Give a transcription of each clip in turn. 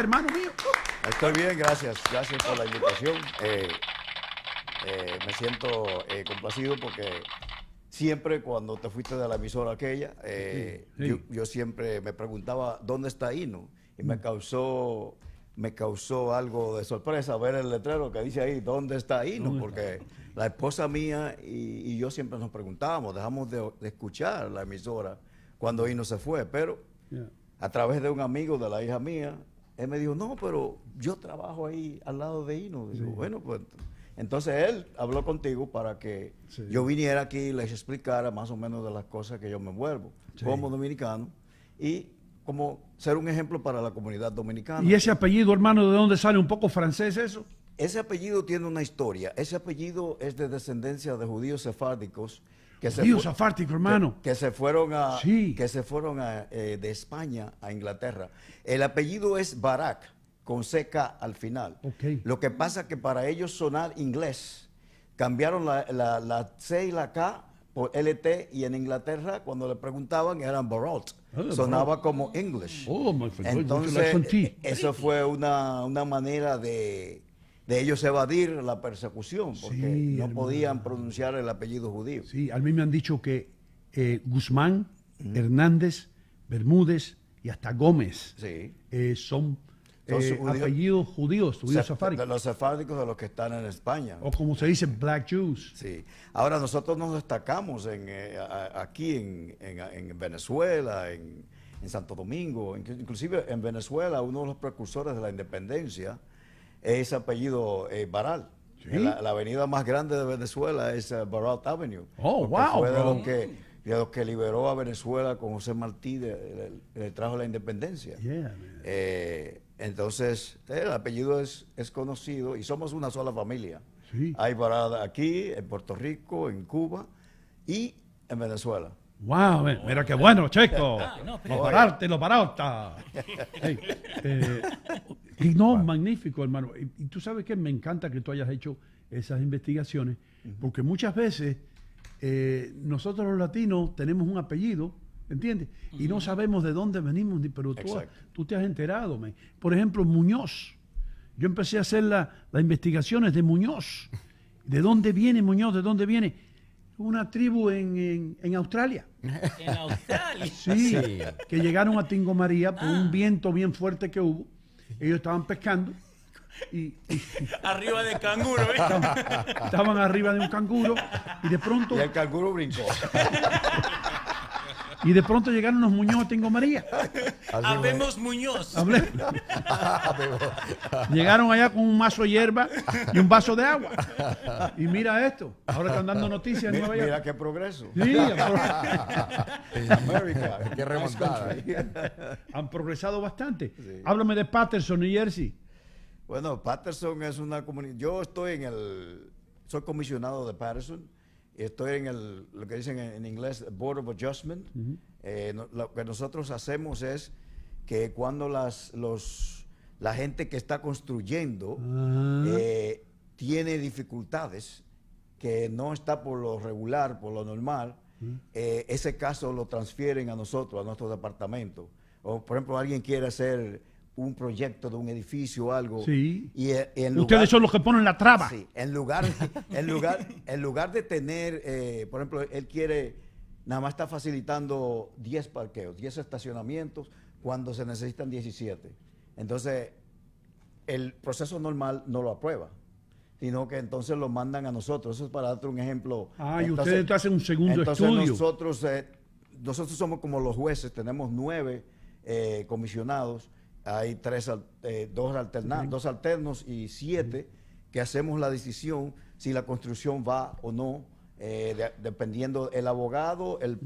hermano mío? Estoy bien, gracias. Gracias por la invitación. Eh, eh, me siento eh, complacido porque siempre cuando te fuiste de la emisora aquella, Yo, siempre me preguntaba dónde está Hino y me mm. causó me causó algo de sorpresa ver el letrero que dice ahí dónde está Hino porque la esposa mía y, yo siempre nos preguntábamos, dejamos de, escuchar la emisora cuando Hino se fue, pero a través de un amigo de la hija mía él me dijo, no, pero yo trabajo ahí al lado de Hino. bueno, pues entonces él habló contigo para que yo viniera aquí y les explicara más o menos de las cosas que yo me vuelvo como dominicano y como ser un ejemplo para la comunidad dominicana. ¿Y ese apellido, hermano, de dónde sale? ¿Un poco francés eso? Ese apellido tiene una historia. Ese apellido es de descendencia de judíos sefárdicos que se hermano. Que, se fueron a, que se fueron a, eh, de España a Inglaterra. El apellido es Barak, con seca al final. Lo que pasa es que para ellos sonar inglés, cambiaron la, la, la, C y la K por LT y en Inglaterra cuando le preguntaban eran Barot. Ah, Sonaba como English. Oh, my Entonces, eso fue una, una manera de, de ellos evadir la persecución, porque no podían pronunciar el apellido judío. Sí, a mí me han dicho que eh, Guzmán, Hernández, Bermúdez y hasta Gómez eh, son eh, apellidos judíos, judíos De los sefárdicos de los que están en España. O como se dice, Black Jews. Sí. Ahora nosotros nos destacamos en, aquí en, Venezuela, en, en Santo Domingo, inclusive en Venezuela, uno de los precursores de la independencia es apellido eh, Baral. La, avenida más grande de Venezuela es eh, Baral Avenue. Oh, wow. Fue de los, que, liberó a Venezuela con José Martí, le trajo la independencia. eh, entonces, eh, el apellido es, es conocido y somos una sola familia. Sí. Hay Baral aquí, en Puerto Rico, en Cuba y en Venezuela. ¡Wow! Eh, mira qué bueno, Checo. Ah, no, lo paraste, lo paraste. Eh, no, magnífico, hermano. Y, tú sabes que me encanta que tú hayas hecho esas investigaciones, porque muchas veces eh, nosotros los latinos tenemos un apellido, ¿entiendes? Y no sabemos de dónde venimos, pero tú, tú te has enterado. Por ejemplo, Muñoz. Yo empecé a hacer las investigaciones de Muñoz. ¿De dónde viene Muñoz? ¿De dónde viene? una tribu en, Australia. En Australia. Sí, que llegaron a Tingo María por un ah. viento bien fuerte que hubo. Ellos estaban pescando. Y, arriba de canguro, ¿eh? estaban, arriba de un canguro y de pronto. el canguro brincó. Y de pronto llegaron los Muñoz, tengo María. Habemos Muñoz. llegaron allá con un mazo de hierba y un vaso de agua. Y mira esto, ahora están dando noticias en Nueva York. Mira qué progreso. En América, qué remontada. Han progresado bastante. Háblame de Patterson, New Jersey. Bueno, Patterson es una comunidad. Yo estoy en el. Soy comisionado de Patterson Estoy en el, lo que dicen en, inglés, Board of Adjustment. Eh, lo que nosotros hacemos es que cuando las, la gente que está construyendo ah. eh, tiene dificultades, que no está por lo regular, por lo normal, eh, ese caso lo transfieren a nosotros, a nuestro departamento. O, por ejemplo, alguien quiere hacer un proyecto de un edificio o algo. Y e, Ustedes son los que ponen la traba. Sí. En lugar, en lugar, en lugar de tener, eh, por ejemplo, él quiere, nada más está facilitando 10 parqueos, 10 estacionamientos, cuando se necesitan 17. Entonces, el proceso normal no lo aprueba sino que entonces lo mandan a nosotros. Eso es para darte un ejemplo. Ah, y ustedes hacen un segundo estudio. Nosotros, eh, nosotros somos como los jueces, tenemos nueve eh, comisionados hay tres, eh, dos, dos alternos y siete que hacemos la decisión si la construcción va o no, eh, dependiendo el abogado, el,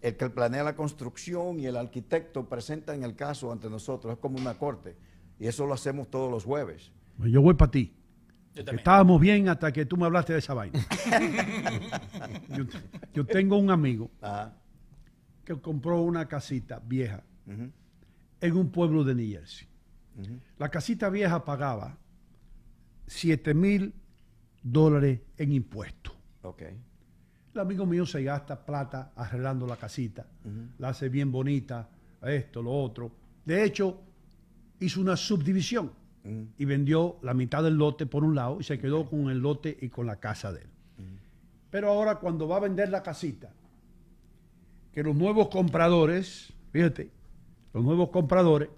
que planea la construcción y el arquitecto presentan el caso ante nosotros. Es como una corte. Y eso lo hacemos todos los jueves. Pues yo voy para ti. Estábamos bien hasta que tú me hablaste de esa vaina. yo, tengo un amigo que compró una casita vieja en un pueblo de New Jersey. La casita vieja pagaba 7 mil dólares en impuestos. Ok. El amigo mío se gasta plata arreglando la casita, la hace bien bonita, esto, lo otro. De hecho, hizo una subdivisión y vendió la mitad del lote por un lado y se quedó con el lote y con la casa de él. Pero ahora cuando va a vender la casita, que los nuevos compradores, fíjate, los nuevos compradores,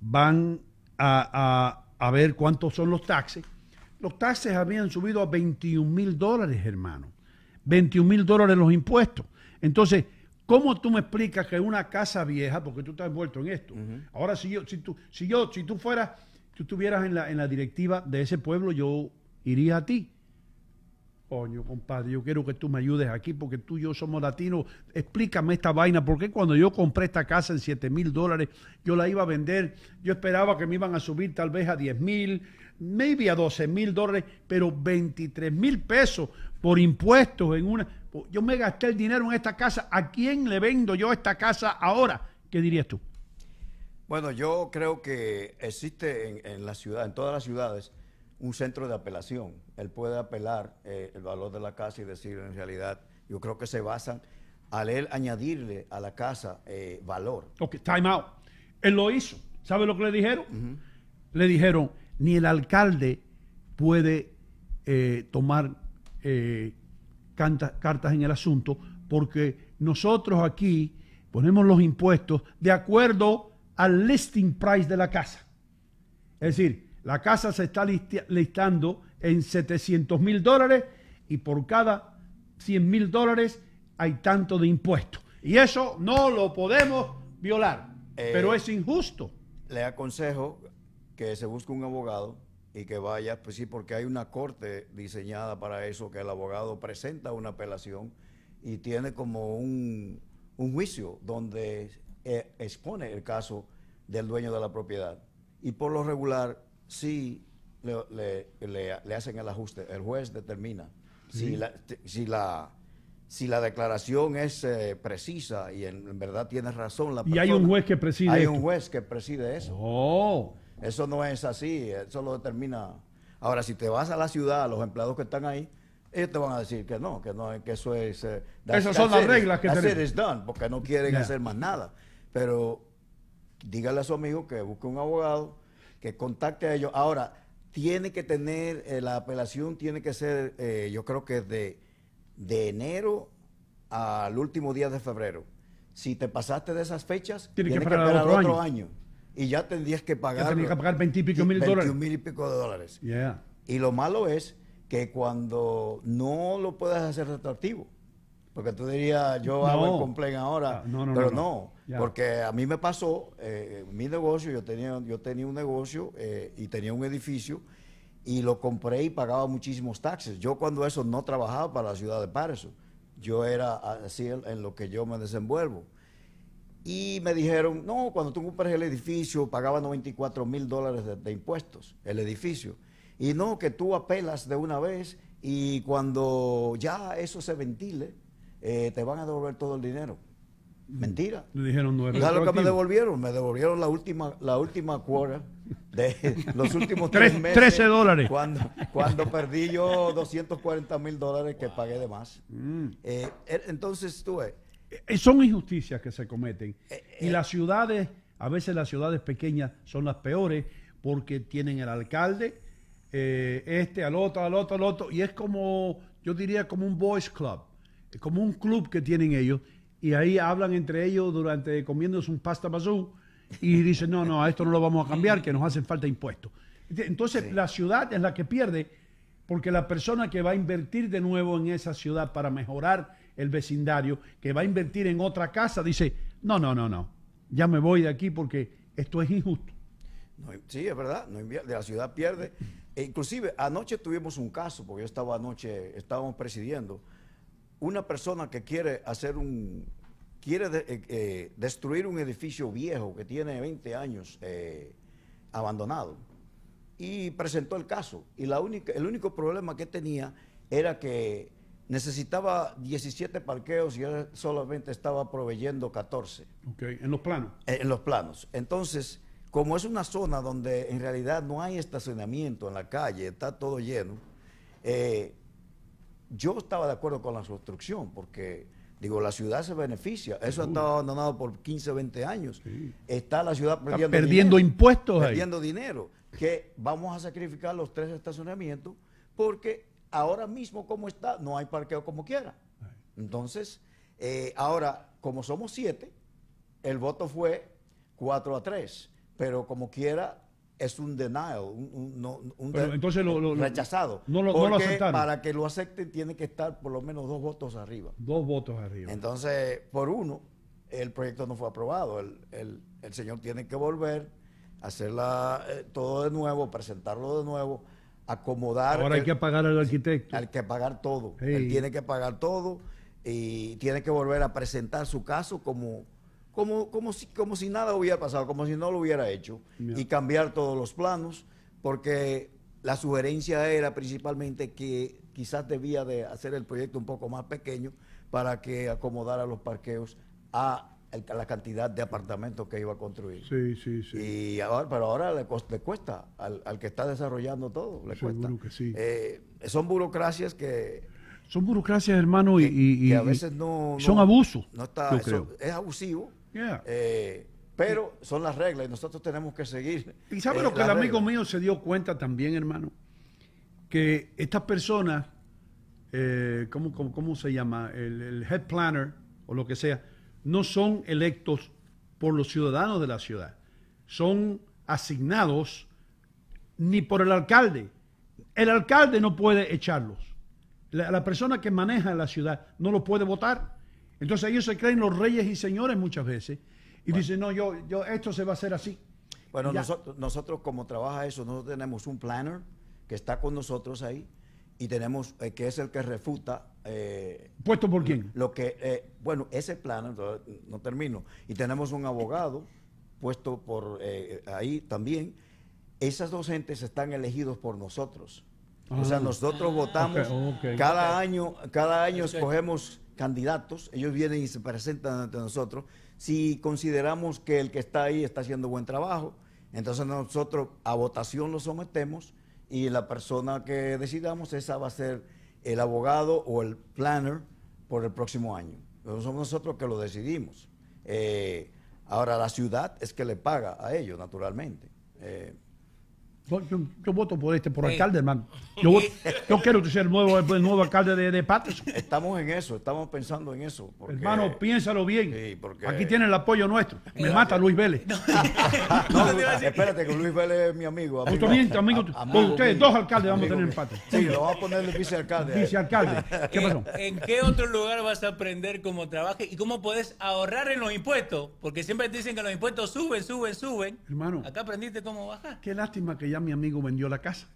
van a, ver cuántos son los taxes. Los taxes habían subido a 21 mil dólares, hermano. 21 mil dólares los impuestos. Entonces, ¿cómo tú me explicas que una casa vieja, porque tú estás envuelto en esto, ahora si yo, si tú, si yo, si tú fueras, estuvieras en la, en la directiva de ese pueblo, yo iría a ti Coño, compadre, yo quiero que tú me ayudes aquí porque tú y yo somos latinos. Explícame esta vaina. ¿Por qué cuando yo compré esta casa en 7 mil dólares, yo la iba a vender? Yo esperaba que me iban a subir tal vez a 10 mil, maybe a 12 mil dólares, pero 23 mil pesos por impuestos en una. Yo me gasté el dinero en esta casa. ¿A quién le vendo yo esta casa ahora? ¿Qué dirías tú? Bueno, yo creo que existe en la ciudad, en todas las ciudades, un centro de apelación. Él puede apelar eh, el valor de la casa y decir en realidad, yo creo que se basan al él añadirle a la casa eh, valor. Ok, time out. Él lo hizo. ¿Sabe lo que le dijeron? Le dijeron, ni el alcalde puede eh, tomar cartas en el asunto porque nosotros aquí ponemos los impuestos de acuerdo al listing price de la casa. Es decir, la casa se está listando en 700 mil dólares y por cada 100 mil dólares hay tanto de impuestos. Y eso no lo podemos violar, eh, pero es injusto. Le aconsejo que se busque un abogado y que vaya, pues sí, porque hay una corte diseñada para eso, que el abogado presenta una apelación y tiene como un, juicio donde eh, expone el caso del dueño de la propiedad. Y por lo regular, si le, le, le, hacen el ajuste, el juez determina si, la, si, la, si la declaración es eh, precisa y en, verdad tiene razón la Y hay un juez que preside Hay un juez que preside eso. Oh. Eso no es así, eso lo determina. Ahora, si te vas a la ciudad, los empleados que están ahí, ellos te van a decir que no, que no, que eso es. Eh, Esas son las reglas que tenemos. Done, porque no quieren hacer más nada. Pero dígale a su amigo que busque un abogado que contacte a ellos. Ahora, tiene que tener, eh, la apelación tiene que ser, eh, yo creo que de, de enero al último día de febrero. Si te pasaste de esas fechas, tiene tienes que, esperar otro, año. Y ya tendrías que pagar. Tendrías que pagar veintipico mil dólares. mil y pico de dólares. Y lo malo es que cuando no lo puedas hacer retroactivo. Porque tú dirías, yo hago el complejo ahora, ah, pero no. Porque a mí me pasó, eh, mi negocio, yo tenía, yo tenía un negocio eh, y tenía un edificio y lo compré y pagaba muchísimos taxes. Yo cuando eso no trabajaba para la ciudad de Párez, yo era así en, lo que yo me desenvuelvo. Y me dijeron, no, cuando tú compras el edificio, pagaba 94 mil dólares de, impuestos, el edificio. Y no, que tú apelas de una vez y cuando ya eso se ventile, eh, te van a devolver todo el dinero. Mentira. Me dijeron lo que me devolvieron? Me devolvieron la última, la última cuota de los últimos tres, meses. 13 dólares. Cuando, cuando perdí yo 240 mil dólares que pagué de más. Mm. Eh, er, entonces tú eh, eh, son injusticias que se cometen. y las ciudades, a veces las ciudades pequeñas son las peores porque tienen el alcalde, este, al otro, al otro, al otro. Y es como, yo diría, como un boys club, como un club que tienen ellos y ahí hablan entre ellos durante comiéndose un pasta mazú y dicen, no, no, a esto no lo vamos a cambiar, que nos hacen falta impuestos. Entonces la ciudad es la que pierde porque la persona que va a invertir de nuevo en esa ciudad para mejorar el vecindario, que va a invertir en otra casa, dice, no, no, no, no, ya me voy de aquí porque esto es injusto. sí, es verdad, la ciudad pierde. E inclusive anoche tuvimos un caso, porque yo estaba anoche, estábamos presidiendo una persona que quiere hacer un, quiere eh, eh, destruir un edificio viejo que tiene 20 años eh, abandonado y presentó el caso. Y la única, el único problema que tenía era que necesitaba 17 parqueos y él solamente estaba proveyendo 14. ¿En los planos? en los planos. Entonces, como es una zona donde en realidad no hay estacionamiento en la calle, está todo lleno, yo estaba de acuerdo con la construcción, porque digo, la ciudad se beneficia. Eso ha estado abandonado por 15, 20 años. Está la ciudad perdiendo, impuestos. Perdiendo dinero. Que vamos a sacrificar los tres estacionamientos porque ahora mismo como está, no hay parqueo como quiera. Entonces, eh, ahora, como somos siete, el voto fue 4 a 3, pero como quiera, es un denial, un, rechazado. No lo, Para que lo acepten tiene que estar por lo menos dos votos arriba. Dos votos arriba. Entonces, por uno, el proyecto no fue aprobado. El, señor tiene que volver, hacer eh, todo de nuevo, presentarlo de nuevo, acomodar. Ahora hay que pagar al arquitecto. Hay que pagar todo. Él tiene que pagar todo y tiene que volver a presentar su caso como como, como, si, como si nada hubiera pasado, como si no lo hubiera hecho, y cambiar todos los planos, porque la sugerencia era principalmente que quizás debía de hacer el proyecto un poco más pequeño para que acomodara los parqueos a, la cantidad de apartamentos que iba a construir. Sí, sí, sí. Y pero ahora le, cuesta al, que está desarrollando todo, le cuesta. Que sí. Eh, son burocracias que... Son burocracias, hermano, y, a veces no, Son abusos. Es abusivo eh, pero son las reglas y nosotros tenemos que seguir. ¿Y sabe eh, lo que el amigo mío se dio cuenta también, hermano? Que estas personas, eh, ¿cómo, se llama? El, head planner o lo que sea, no son electos por los ciudadanos de la ciudad. Son asignados ni por el alcalde. El alcalde no puede echarlos. La, persona que maneja la ciudad no lo puede votar. Entonces ellos se creen los reyes y señores muchas veces y dicen, no, yo, yo, esto se va a hacer así. Bueno, nosotros, nosotros, como trabaja eso, nosotros tenemos un planner que está con nosotros ahí y tenemos, eh, que es el que refuta. Eh, ¿Puesto por quién? Lo que, eh, bueno, ese planner, no termino, y tenemos un abogado puesto por ahí también. Esas dos gentes están elegidos por nosotros. O sea, ah. nosotros ah. votamos, cada, Año, cada año escogemos candidatos, ellos vienen y se presentan ante nosotros, si consideramos que el que está ahí está haciendo buen trabajo, entonces nosotros a votación lo sometemos y la persona que decidamos, esa va a ser el abogado o el planner por el próximo año. somos nosotros que lo decidimos. Eh, ahora la ciudad es que le paga a ellos, naturalmente. Eh, yo, voto por este, por alcalde, hermano. Yo, yo quiero ser el nuevo, el nuevo alcalde de, de Estamos en eso, estamos pensando en eso. Hermano, piénsalo bien. Aquí tiene el apoyo nuestro. Me mata Luis Vélez. No, espérate, que Luis Vélez es mi amigo. ustedes, dos alcaldes vamos a tener empate. Sí, lo vamos a poner el vicealcalde. Vicealcalde. ¿Qué eh, ¿En qué otro lugar vas a aprender cómo trabajes y cómo puedes ahorrar en los impuestos? Porque siempre te dicen que los impuestos suben, suben, suben. Hermano. Acá aprendiste cómo bajar. Qué lástima que ya mi amigo vendió la casa.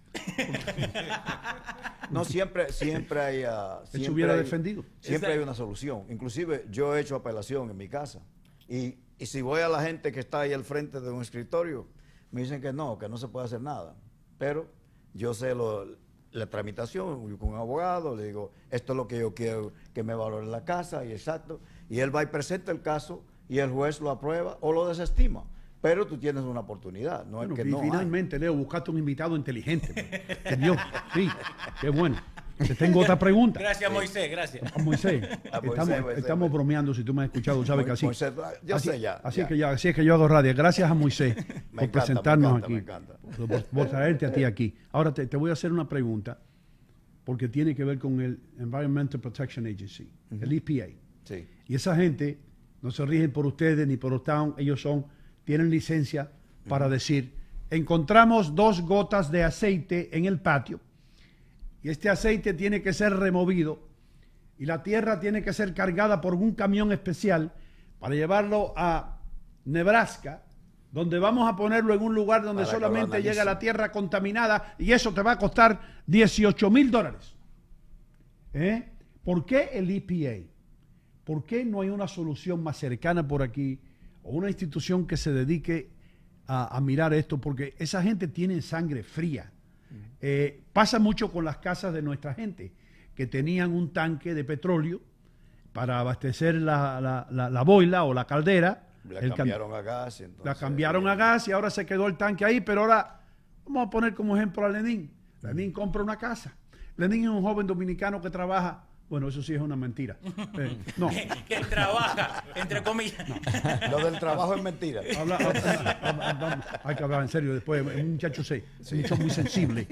no, siempre, siempre hay... Ah, hubiera defendido. Siempre hay una solución. Inclusive yo he hecho apelación en mi casa. Y, si voy a la gente que está ahí al frente de un escritorio, me dicen que no, que no se puede hacer nada. Pero yo sé lo, la tramitación con un abogado, le digo, esto es lo que yo quiero que me valore la casa, y exacto. Y él va y presenta el caso y el juez lo aprueba o lo desestima. Pero tú tienes una oportunidad, no es que no Finalmente, Leo, buscaste un invitado inteligente. Pues. Dios, sí, qué bueno. Te tengo otra pregunta. Gracias, Moisés, gracias. Ah, Moisés, a ah, Moisés estamos, bromeando si tú me has escuchado, sabes que así. así, sé ya, así Es que ya, es que yo hago radio. Gracias a Moisés por presentarnos me encanta, aquí. Me encanta. Por, traerte a ti aquí. Ahora te, voy a hacer una pregunta porque tiene que ver con el Environmental Protection Agency, el EPA. Sí. Y esa gente no se rigen por ustedes ni por Town, ellos son tienen licencia para decir, encontramos dos gotas de aceite en el patio y este aceite tiene que ser removido y la tierra tiene que ser cargada por un camión especial para llevarlo a Nebraska, donde vamos a ponerlo en un lugar donde solamente llega la tierra contaminada y eso te va a costar 18 mil dólares. ¿Eh? ¿Por qué el EPA? ¿Por qué no hay una solución más cercana por aquí? o una institución que se dedique a, mirar esto, porque esa gente tiene sangre fría. Eh, pasa mucho con las casas de nuestra gente, que tenían un tanque de petróleo para abastecer la, boila o la caldera. La cambiaron a gas. la cambiaron a eh. gas y ahora se quedó el tanque ahí, pero ahora vamos a poner como ejemplo a Lenin. Lenin compra una casa. Lenin es un joven dominicano que trabaja bueno, eso sí es una mentira. Eh, que, trabaja, entre comillas. Lo del trabajo es mentira. hay que hablar en serio después. un muchacho, muy sensible,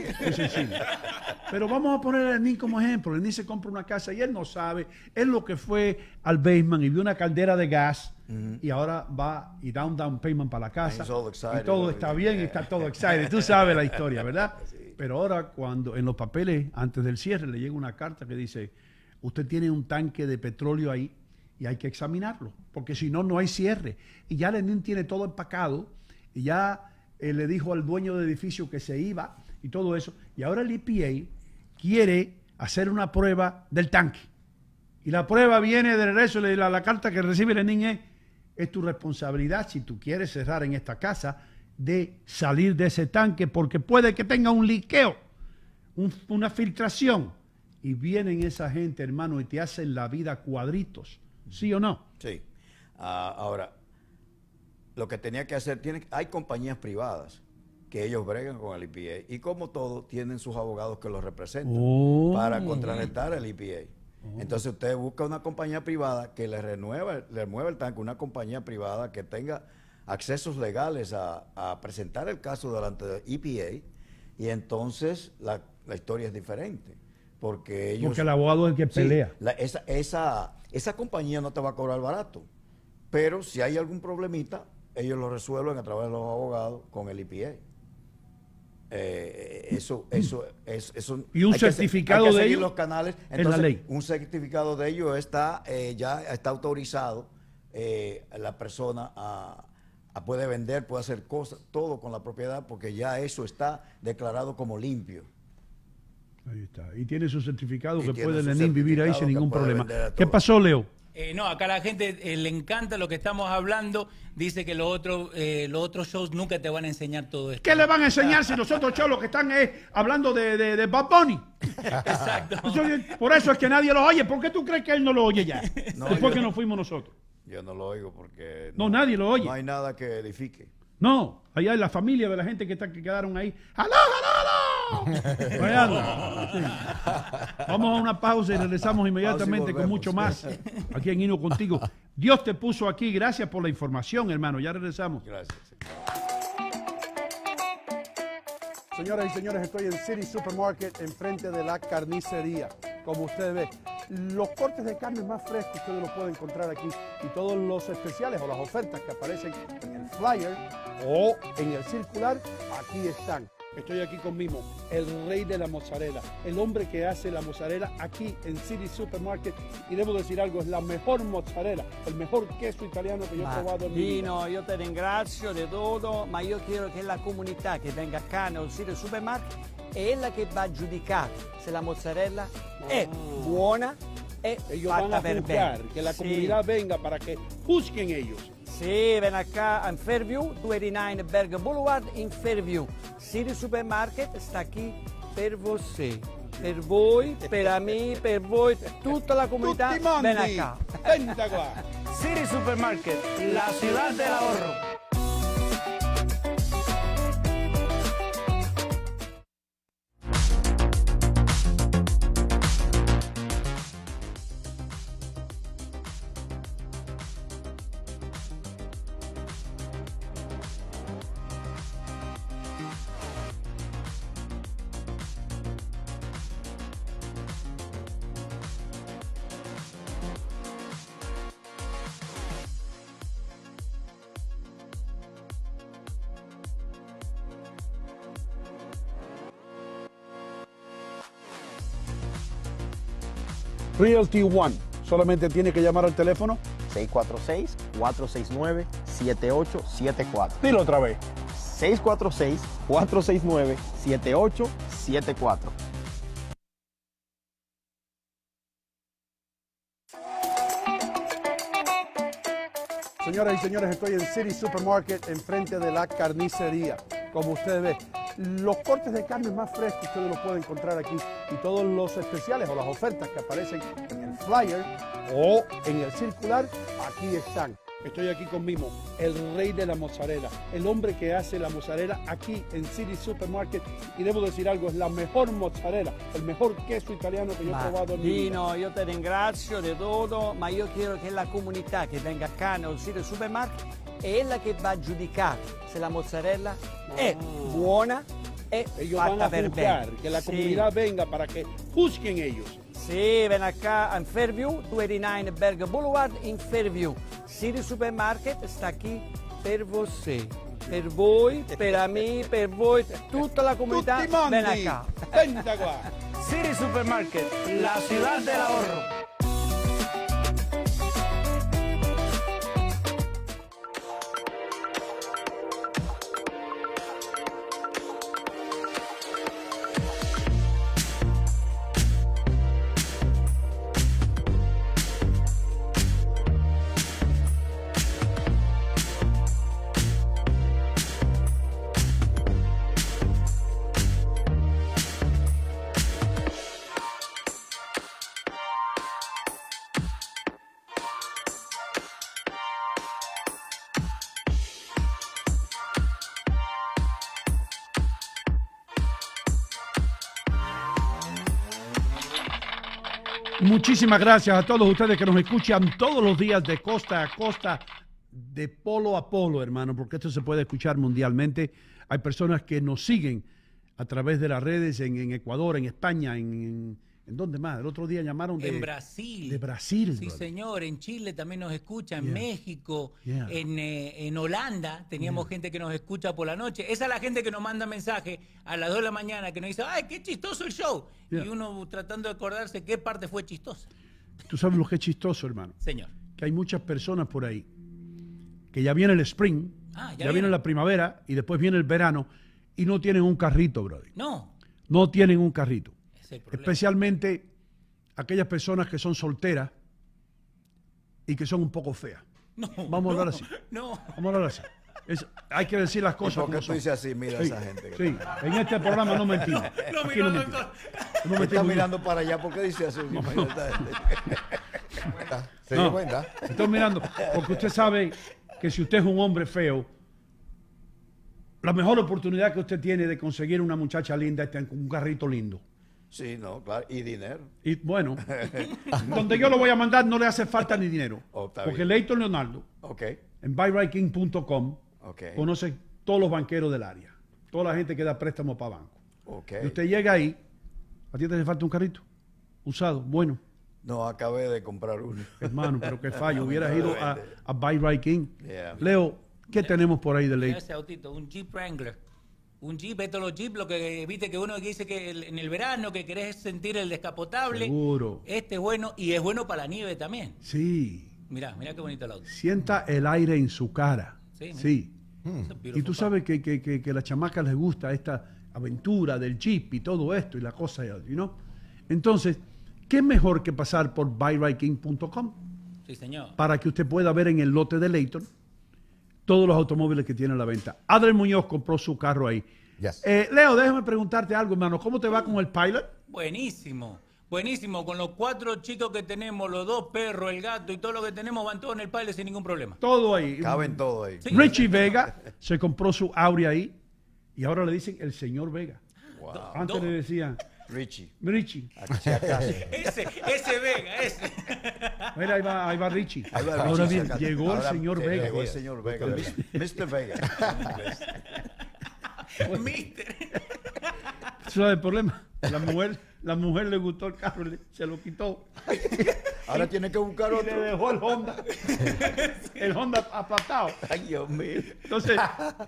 Pero vamos a poner a Lenín como ejemplo. Lenín se compra una casa y él no sabe. Él lo que fue al basement y vio una caldera de gas y ahora va y da un down payment para la casa. y todo está bien y está todo excited. Tú sabes la historia, ¿verdad? Pero ahora cuando en los papeles, antes del cierre, le llega una carta que dice usted tiene un tanque de petróleo ahí y hay que examinarlo, porque si no, no hay cierre. Y ya Lenin tiene todo empacado, y ya eh, le dijo al dueño del edificio que se iba y todo eso. Y ahora el EPA quiere hacer una prueba del tanque. Y la prueba viene de regreso, la, la carta que recibe Lenin es, es tu responsabilidad si tú quieres cerrar en esta casa de salir de ese tanque porque puede que tenga un liqueo, una filtración y vienen esa gente, hermano, y te hacen la vida cuadritos. ¿Sí o no? Sí. Ah, ahora, lo que tenía que hacer, tiene, hay compañías privadas que ellos bregan con el IPA y como todo, tienen sus abogados que los representan oh. para contrarrestar el IPA. Oh. Entonces usted busca una compañía privada que le renueva, le mueva el tanque, una compañía privada que tenga accesos legales a, presentar el caso delante del IPA y entonces la historia es diferente. Porque el abogado es el que pelea. esa, esa, compañía no te va a cobrar barato. Pero si hay algún problemita, ellos lo resuelven a través de los abogados con el IPA. Eh, eh, eso, eso, eso, Y un certificado de ellos. los canales. la ley. Un certificado de ellos está, eh, ya está autorizado la persona a, ah, a, ah, puede vender, puede hacer cosas, todo con la propiedad, porque ya eso está declarado como limpio. Ahí está. Y tiene su certificado que puede vivir ahí sin ningún problema. ¿Qué pasó, Leo? Eh, no, acá la gente eh, le encanta lo que estamos hablando. Dice que los otros eh, los otros shows nunca te van a enseñar todo esto. ¿Qué le van a enseñar si los otros shows lo que están es hablando de, de, de Bunny? Exacto. por eso es que nadie lo oye. ¿Por qué tú crees que él no lo oye ya? Después que nos fuimos nosotros. Yo no lo oigo porque... No, nadie lo oye. No hay nada que edifique. No, allá hay la familia de la gente que, está, que quedaron ahí. ¡Aló, aló, aló! Vamos a una pausa y regresamos inmediatamente con mucho más aquí en Hino Contigo. Dios te puso aquí. Gracias por la información, hermano. Ya regresamos. Gracias. Señoras y señores, estoy en City Supermarket, enfrente de la carnicería. Como ustedes ven los cortes de carne más frescos ustedes los pueden encontrar aquí y todos los especiales o las ofertas que aparecen en el flyer o en el circular, aquí están. Estoy aquí con Mimo, el rey de la mozzarella, el hombre que hace la mozzarella aquí en City Supermarket. Y debo decir algo, es la mejor mozzarella, el mejor queso italiano que yo he probado en mi vida. yo te ringrazio de todo, ma yo quiero que la comunidad que venga acá en el City Supermarket es la que va a juzgar si la mozzarella es ah. buena e ellos que la comunidad venga para que juzguen ellos. Sì, ven qua a Fairview, 29 Berg Boulevard in Fairview. City Supermarket sta qui per voi per voi, per me, per voi, tutta la comunità. Tutti i mondi. Ven acá. Siri Supermarket, la città del ahorro. Realty One. Solamente tiene que llamar al teléfono 646-469-7874. Dilo otra vez. 646-469-7874. Señoras y señores, estoy en City Supermarket enfrente de la carnicería. Como ustedes ven, los cortes de carne más frescos ustedes los pueden encontrar aquí y todos los especiales o las ofertas que aparecen en el flyer o en el circular, aquí están. Estoy aquí con Mimo, el rey de la mozzarella, el hombre que hace la mozzarella aquí en City Supermarket. Y debo decir algo, es la mejor mozzarella, el mejor queso italiano que yo he probado en mi vida. yo te ringrazio de todo, pero yo quiero que la comunidad que venga acá en City Supermarket è ella che va a giudicare se la mozzarella no. è ah. buona e fatta per bene. Che la sí. comunidad venga per che juzguen ellos. Sì, ven acá a Fairview, 29 Berg Boulevard in Fairview. City Supermarket sta qui per voi, per voi, per me, per voi, tutta la comunità. Tutti i mondi. Ven City Supermarket, la città del ahorro. Muchísimas gracias a todos ustedes que nos escuchan todos los días de costa a costa, de polo a polo, hermano, porque esto se puede escuchar mundialmente. Hay personas que nos siguen a través de las redes en, Ecuador, en España, en ¿En dónde más? El otro día llamaron de... En Brasil. De Brasil. Sí, señor. En Chile también nos escucha, en México, eh, En, Holanda teníamos gente que nos escucha por la noche. Esa es la gente que nos manda mensaje a las 2 de la mañana, que nos dice, ¡ay, qué chistoso el show! Y uno tratando de acordarse qué parte fue chistosa. Tú sabes lo que es chistoso, hermano. Señor. Que hay muchas personas por ahí que ya viene el spring, ah, ya, viene. viene la primavera y después viene el verano y no tienen un carrito, brother. No. No tienen un carrito especialmente aquellas personas que son solteras y que son un poco feas. Vamos a hablar así. Vamos a hablar así. hay que decir las cosas. Porque tú dices así, mira a esa gente. sí, en este programa no mentimos. No, no, mentimos. No, mirando para allá, porque dice así? No, ¿Se dio cuenta? Estoy mirando, porque usted sabe que si usted es un hombre feo, la mejor oportunidad que usted tiene de conseguir una muchacha linda está en un carrito lindo. Sí, no, claro, y dinero. Y bueno, donde yo lo voy a mandar no le hace falta ni dinero. Oh, porque Leighton Leonardo, okay. en buyrightking.com, okay. conoce todos los banqueros del área, toda la gente que da préstamo para banco. Okay. Y usted llega ahí, a ti te hace falta un carrito, usado, bueno. No, acabé de comprar uno. Hermano, pero qué fallo, hubieras ido a, a Leo, ¿qué tenemos por ahí de ley? un Jeep Wrangler un jeep, esto los jeep, lo que viste que uno dice que en el verano que querés sentir el descapotable. Seguro. Este es bueno y es bueno para la nieve también. Sí. Mirá, mirá qué bonito el auto. Sienta el aire en su cara. Sí. sí. Hmm. Y tú sabes que, que, que, a las chamacas les gusta esta aventura del jeep y todo esto y la cosa, y ¿no? Entonces, ¿qué mejor que pasar por buyriking.com? Sí, señor. Para que usted pueda ver en el lote de Leighton todos los automóviles que tiene a la venta. Adrián Muñoz compró su carro ahí. Eh, Leo, déjame preguntarte algo, hermano. ¿Cómo te va con el pilot? Buenísimo. Buenísimo, con los cuatro chicos que tenemos, los dos perros, el gato y todo lo que tenemos, van todos en el pilot sin ningún problema. Todo ahí. Caben todo ahí. Richie Vega se compró su aurea ahí y ahora le dicen el señor Vega. Antes le decían Richie. Richie. ese, ese Vega, ese. Mira, ahí va, ahí va Richie. Ahora bien, llegó el señor Vega. Llegó el señor Vega. Mr. Vega. ¿Sabes el problema? La mujer, la mujer le gustó el carro, le, se lo quitó. Ahora tiene que buscar otro. Y le dejó el Honda. El Honda aplastado. Ay, Dios mío. Entonces,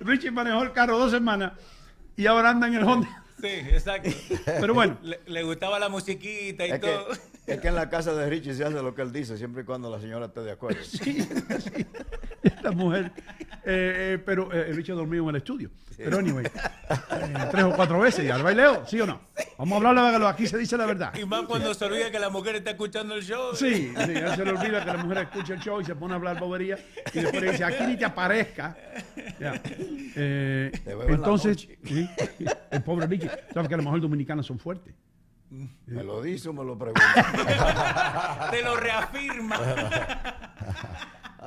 Richie manejó el carro dos semanas y ahora anda en el Honda. Sí, exacto. Pero bueno, le, gustaba la musiquita y todo. es que en la casa de Richie se hace lo que él dice, siempre y cuando la señora esté de acuerdo. Sí, Esta mujer. Eh, eh, pero Richie eh, ha dormido en el estudio. Pero anyway, tres o cuatro veces y al baileo, ¿sí o no? Vamos a hablar aquí se dice la verdad. Y más cuando se olvida que la mujer está escuchando el show. Sí, sí se le olvida que la mujer escucha el show y se pone a hablar bobería. Y después dice, aquí ni te aparezca. Eh, entonces, el pobre Ricky, sabes que a lo mejor dominicanos son fuertes. ¿Me lo dice o me lo pregunta? Te lo reafirma.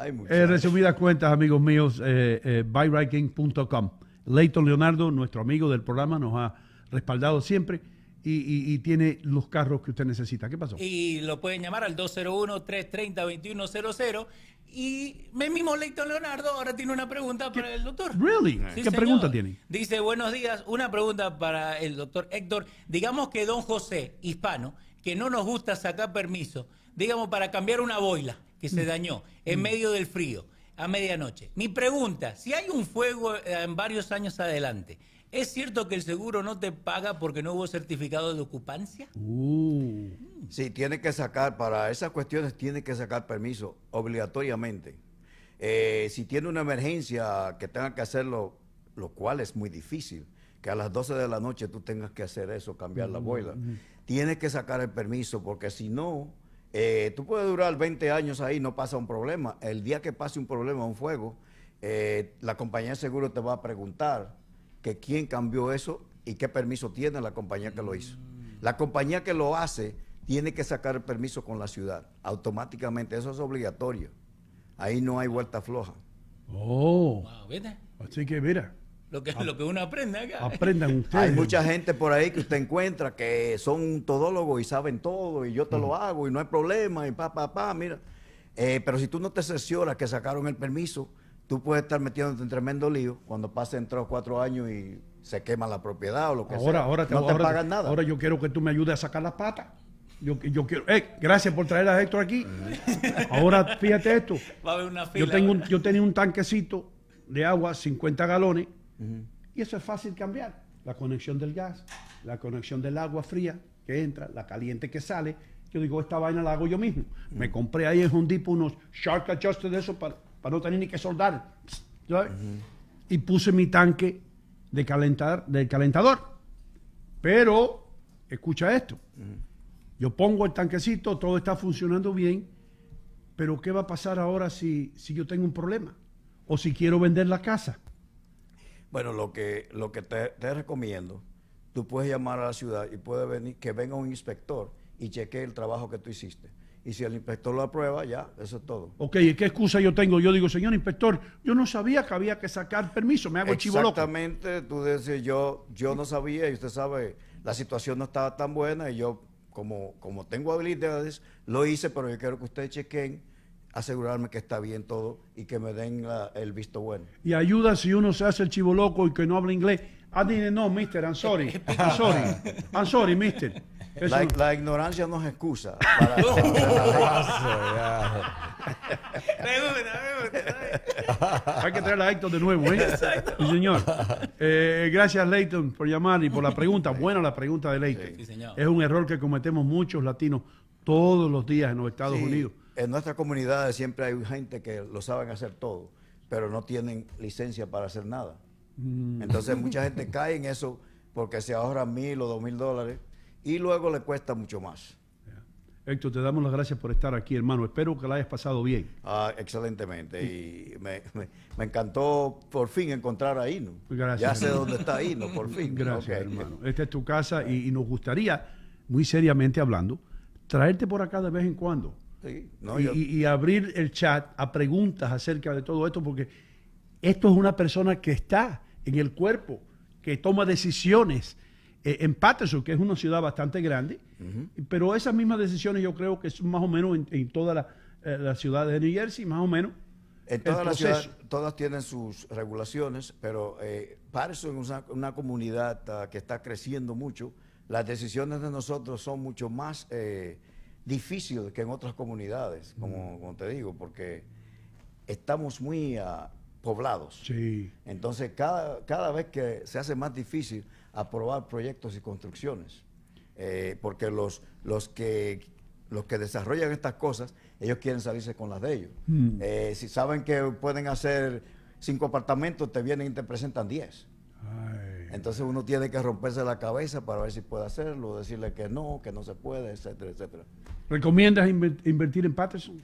En eh, resumidas cuentas, amigos míos, eh, eh Leighton Leonardo, nuestro amigo del programa, nos ha respaldado siempre y, tiene los carros que usted necesita. ¿Qué pasó? Y lo pueden llamar al 201-330-2100. Y me mismo lector Leonardo ahora tiene una pregunta para el doctor. ¿Really? ¿Qué pregunta tiene? Dice, buenos días, una pregunta para el doctor Héctor. Digamos que don José, hispano, que no nos gusta sacar permiso, digamos para cambiar una boila que se mm. dañó en mm. medio del frío a medianoche. Mi pregunta, si hay un fuego eh, en varios años adelante, ¿Es cierto que el seguro no te paga porque no hubo certificado de ocupancia? Uh. Sí, tiene que sacar, para esas cuestiones tiene que sacar permiso obligatoriamente. Eh, si tiene una emergencia que tenga que hacerlo, lo cual es muy difícil, que a las 12 de la noche tú tengas que hacer eso, cambiar la abuela, mm, mm. tiene que sacar el permiso porque si no, eh, tú puedes durar 20 años ahí, no pasa un problema. El día que pase un problema, un fuego, eh, la compañía de seguro te va a preguntar que quién cambió eso y qué permiso tiene la compañía que lo hizo. Mm. La compañía que lo hace tiene que sacar el permiso con la ciudad, automáticamente, eso es obligatorio. Ahí no hay vuelta floja. Oh. Así que mira. Lo que, lo que uno aprende acá. Aprendan ustedes. Hay mucha gente por ahí que usted encuentra que son todólogos y saben todo y yo te lo hago y no hay problema y pa, pa, pa, mira. Eh, pero si tú no te cercioras que sacaron el permiso, tú puedes estar metiéndote en tremendo lío cuando pasen tres o cuatro años y se quema la propiedad o lo que sea. Ahora te, no te ahora, pagan nada. Ahora yo quiero que tú me ayudes a sacar las patas. Yo, yo quiero, ¡Eh! gracias por traer a Héctor aquí. ahora fíjate esto. Yo, tengo yo tenía un tanquecito de agua, 50 galones, y eso es fácil cambiar. La conexión del gas, la conexión del agua fría que entra, la caliente que sale. Yo digo, esta vaina la hago yo mismo. Me compré ahí en un unos Shark Adjusters de eso para para no tener ni que soldar. Y puse mi tanque de calentar, del calentador. Pero, escucha esto. Yo pongo el tanquecito, todo está funcionando bien, pero ¿qué va a pasar ahora si, si yo tengo un problema? O si quiero vender la casa. Bueno, lo que, lo que te, te recomiendo, tú puedes llamar a la ciudad y puede venir, que venga un inspector y chequee el trabajo que tú hiciste y si el inspector lo aprueba, ya, eso es todo. Ok, ¿y qué excusa yo tengo? Yo digo, señor inspector, yo no sabía que había que sacar permiso, me hago chivo loco. Exactamente, tú dices, yo, yo no sabía y usted sabe, la situación no estaba tan buena y yo, como, como tengo habilidades, lo hice, pero yo quiero que ustedes chequen, asegurarme que está bien todo y que me den el visto bueno. Y ayuda si uno se hace el chivo loco y que no habla inglés. Ah, didn't no, mister, I'm sorry, I'm sorry, I'm sorry, mister. La, ignorancia no es excusa. Hay que traer a Héctor de nuevo, ¿eh? Sí, señor. Eh, gracias, Leighton, por llamar y por la pregunta. Buena la pregunta de Leighton. es un error que cometemos muchos latinos todos los días en los Estados Unidos. En nuestras comunidades siempre hay gente que lo saben hacer todo, pero no tienen licencia para hacer nada. Mm. Entonces mucha gente cae en eso porque se ahorra mil o dos mil dólares y luego le cuesta mucho más. Héctor, te damos las gracias por estar aquí, hermano. Espero que la hayas pasado bien. Ah, excelentemente. Y me, encantó por fin encontrar a Hino. Gracias. Ya sé dónde está Hino, por fin. Gracias, hermano. Esta es tu casa y, nos gustaría, muy seriamente hablando, traerte por acá de vez en cuando. Sí. y, y abrir el chat a preguntas acerca de todo esto, porque esto es una persona que está en el cuerpo, que toma decisiones eh, en Patterson, que es una ciudad bastante grande, pero esas mismas decisiones yo creo que son más o menos en, todas toda eh, la, ciudad de New Jersey, más o menos. En todas las ciudades, todas tienen sus regulaciones, pero eh, Patterson es una, comunidad ah, que está creciendo mucho. Las decisiones de nosotros son mucho más eh, difíciles que en otras comunidades, como, te digo, porque estamos muy ah, poblados. Sí. Entonces, cada, cada vez que se hace más difícil, aprobar proyectos y construcciones, eh, porque los, los, que, los que desarrollan estas cosas, ellos quieren salirse con las de ellos. Hmm. Eh, si saben que pueden hacer cinco apartamentos, te vienen y te presentan diez. Entonces uno tiene que romperse la cabeza para ver si puede hacerlo, decirle que no, que no se puede, etcétera, etcétera. ¿Recomiendas invertir en Patterson?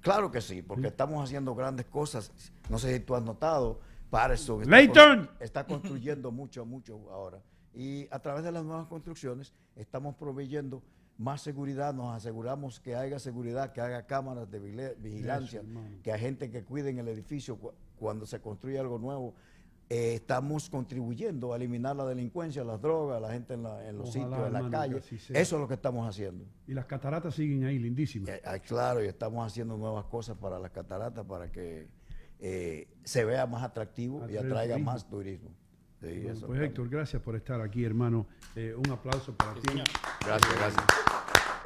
Claro que sí, porque estamos haciendo grandes cosas. No sé si tú has notado, para está, está construyendo mucho, mucho ahora. Y a través de las nuevas construcciones estamos proveyendo más seguridad, nos aseguramos que haya seguridad, que haya cámaras de vigilancia, que haya gente que cuide en el edificio cuando se construye algo nuevo. Eh, estamos contribuyendo a eliminar la delincuencia, las drogas, la gente en, los sitios, en las calles. Eso es lo que estamos haciendo. Y las cataratas siguen ahí, lindísimas. Eh, claro, y estamos haciendo nuevas cosas para las cataratas, para que eh, se vea más atractivo y atraiga más turismo. pues Héctor, gracias por estar aquí, hermano. Eh, un aplauso para ti. Gracias, gracias.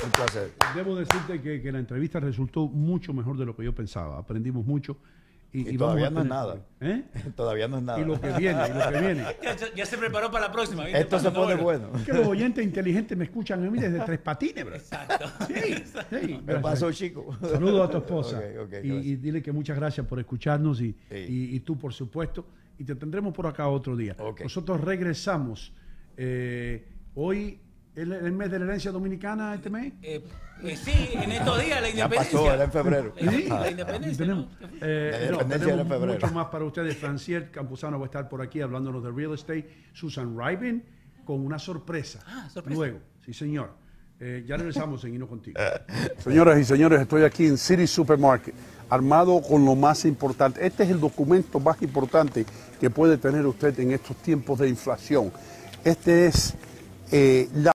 Un placer. Debo decirte que, que la entrevista resultó mucho mejor de lo que yo pensaba. Aprendimos mucho y, todavía no es nada. ¿Eh? Todavía no es nada. Y lo que viene, y lo que viene. ya, se preparó para la próxima. Esto se pone bueno. Es Que los oyentes inteligentes me escuchan a mí desde Tres Patines, bro. Exacto. Sí, sí. Me pasó, chico. Saludo a tu esposa. y, dile que muchas gracias por escucharnos y, y, tú, por supuesto. Y te tendremos por acá otro día. Nosotros regresamos. Eh, hoy, el, el mes de la herencia dominicana, este mes. Eh, sí, en estos días la independencia. Ya pasó, era en febrero. Sí, la independencia. Tenemos, eh, la tenemos mucho más para ustedes. Franciel Campuzano va a estar por aquí hablándonos de real estate. Susan Riven, con una sorpresa. Ah, sorpresa. Luego, sí, señor. Eh, ya regresamos en Hino Contigo. Señoras y señores, estoy aquí en City Supermarket, armado con lo más importante. Este es el documento más importante que puede tener usted en estos tiempos de inflación. Este es eh, la